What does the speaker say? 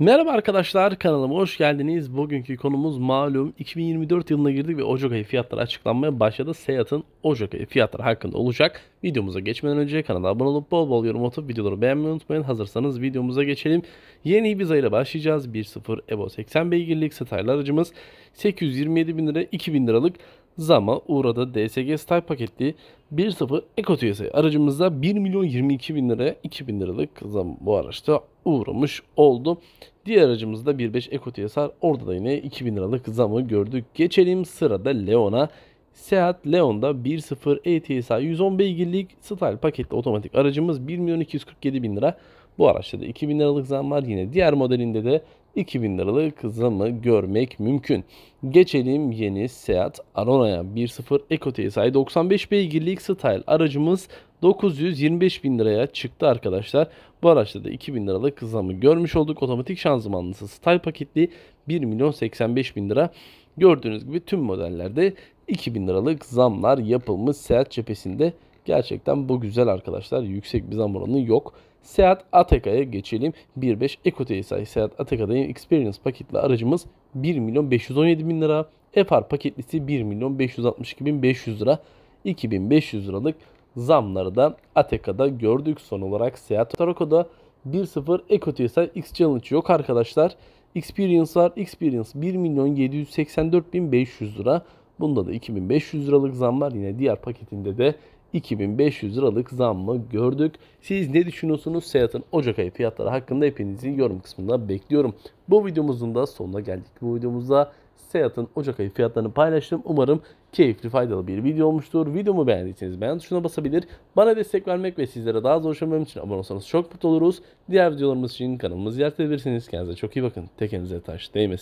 Merhaba arkadaşlar kanalıma hoş geldiniz. Bugünkü konumuz malum 2024 yılına girdik ve Ocak ayı fiyatları açıklanmaya başladı. Seat'ın Ocak ayı fiyatları hakkında olacak. Videomuza geçmeden önce kanala abone olup bol bol yorum atıp videoları beğenmeyi unutmayın. Hazırsanız videomuza geçelim. Yeni bir ile başlayacağız. 1.0 EVO 80 beygirlik sataylı aracımız 827 bin lira 2000 liralık Zama uğradı. DSG Style paketli 1.0 EcoTS aracımızda 1 milyon 22 bin liraya bin liralık zam bu araçta uğramış oldu. Diğer aracımızda 1.5 EcoTS orada da yine bin liralık zamı gördük. Geçelim sırada Leon'a. Seat Leon'da 1.0 ETSI 110 beygirlik style paketli otomatik aracımız 1 milyon 247 bin lira. Bu araçta da 2000 liralık zam var. Yine diğer modelinde de 2000 liralık zamı görmek mümkün. Geçelim yeni Seat Arona'ya 1.0 EcoTSI 95 beygirlik style aracımız 925 bin liraya çıktı arkadaşlar. Bu araçta da 2000 liralık zamı görmüş olduk. Otomatik şanzımanlısı style paketli 1 milyon 85 bin lira. Gördüğünüz gibi tüm modellerde 2000 liralık zamlar yapılmış Seat cephesinde. Gerçekten bu güzel arkadaşlar. Yüksek bir zam oranı yok. Seat Ateka'ya geçelim. 1.5 EcoTSI Seat Ateka'da Experience paketli aracımız 1 milyon 517 bin lira. Efar paketlisi 1 milyon 562 bin 500 lira. 2500 liralık zamları da Ateka'da gördük. Son olarak Seat Taroko'da 1.0 EcoTSI X Challenge yok arkadaşlar. Experience'lar Experience 1 milyon 784 bin 500 lira. Bunda da 2500 liralık zam var. Yine diğer paketinde de 2500 liralık zammı gördük. Siz ne düşünüyorsunuz Seat'ın Ocak ayı fiyatları hakkında Hepinizin yorum kısmında bekliyorum. Bu videomuzun da sonuna geldik. Bu videomuzda Seat'ın Ocak ayı fiyatlarını paylaştım. Umarım keyifli faydalı bir video olmuştur. Videomu beğendiyseniz beğen tuşuna basabilir. Bana destek vermek ve sizlere daha zor ulaşabilmem için abone olsanız çok mutlu oluruz. Diğer videolarımız için kanalımızı ziyaret edebilirsiniz. Kendinize çok iyi bakın. Tekenize taş değmesin.